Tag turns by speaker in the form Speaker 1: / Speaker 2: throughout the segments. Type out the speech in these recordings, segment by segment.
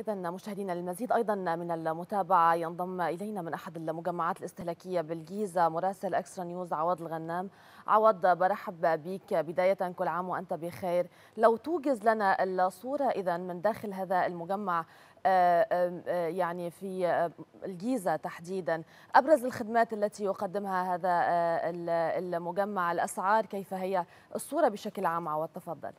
Speaker 1: إذا مشاهدينا المزيد أيضا من المتابعة ينضم إلينا من أحد المجمعات الاستهلاكية بالجيزة مراسل أكسترا نيوز عوض الغنام عوض برحب بك بداية كل عام وأنت بخير لو توجز لنا الصورة إذا من داخل هذا المجمع آه، آه، آه، يعني في الجيزة تحديدا أبرز الخدمات التي يقدمها هذا المجمع الأسعار كيف هي الصورة بشكل عام عوض تفضل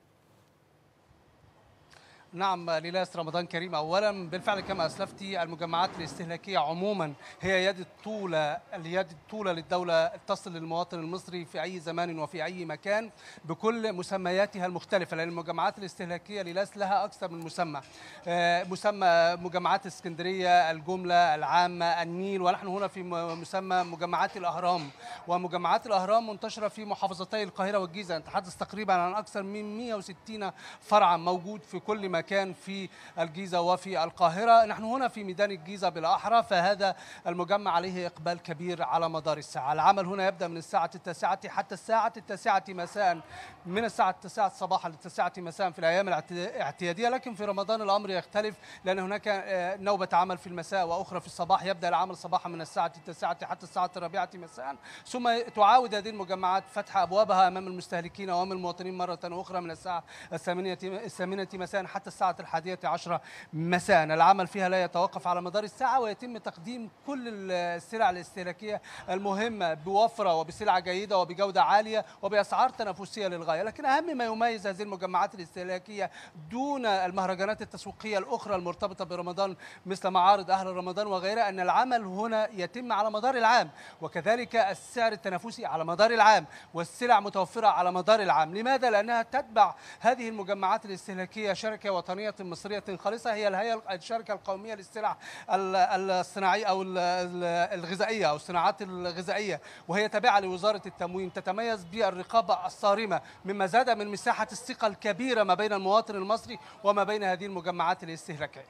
Speaker 2: نعم للاس رمضان كريم اولا بالفعل كما اسلفت المجمعات الاستهلاكيه عموما هي يد الطوله اليد الطوله للدوله تصل للمواطن المصري في اي زمان وفي اي مكان بكل مسمياتها المختلفه لان المجمعات الاستهلاكيه للاس لها اكثر من مسمى آه، مسمى مجمعات اسكندريه الجمله العامه النيل ونحن هنا في مسمى مجمعات الاهرام ومجمعات الاهرام منتشره في محافظتي القاهره والجيزه نتحدث تقريبا عن اكثر من 160 فرعا موجود في كل مكان مكان في الجيزة وفي القاهرة نحن هنا في ميدان الجيزة بالأحرى فهذا المجمع عليه إقبال كبير على مدار الساعة العمل هنا يبدأ من الساعة التاسعة حتى الساعة التاسعة مساء من الساعة التاسعة صباحا للتاسعة مساء في الأيام الاعتيادية لكن في رمضان الأمر يختلف لأن هناك آه، نوبة عمل في المساء وأخرى في الصباح يبدأ العمل صباحا من الساعة التاسعة حتى الساعة الرابعة مساء ثم تعاود هذه المجمعات فتح أبوابها أمام المستهلكين وأمام المواطنين مرة أخرى من الساعة الثامنة مساء حتى الساعة الحادية عشرة مساء العمل فيها لا يتوقف على مدار الساعة ويتم تقديم كل السلع الاستهلاكية المهمة بوفرة وبسلعة جيدة وبجودة عالية وبأسعار تنافسية للغاية لكن أهم ما يميز هذه المجمعات الاستهلاكية دون المهرجانات التسويقية الأخرى المرتبطة برمضان مثل معارض أهل رمضان وغيرها أن العمل هنا يتم على مدار العام وكذلك السعر التنافسي على مدار العام والسلع متوفرة على مدار العام لماذا؟ لأنها تتبع هذه المجمعات الاستهلاكية شركة وطنية مصرية خالصة هي الهيئة الشركة القومية للسلع الصناعية أو الغذائية أو الصناعات الغذائية وهي تابعة لوزارة التموين تتميز بالرقابة الصارمة مما زاد من مساحة الثقة الكبيرة ما بين المواطن المصري وما بين هذه المجمعات الاستهلاكية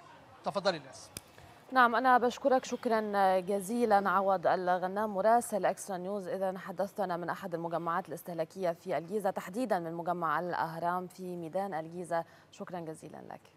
Speaker 2: تفضلي الناس
Speaker 1: نعم أنا بشكرك شكرا جزيلا عوض الغنام مراسل أكسترا نيوز إذا حدثتنا من أحد المجمعات الاستهلاكية في الجيزة تحديدا من مجمع الأهرام في ميدان الجيزة شكرا جزيلا لك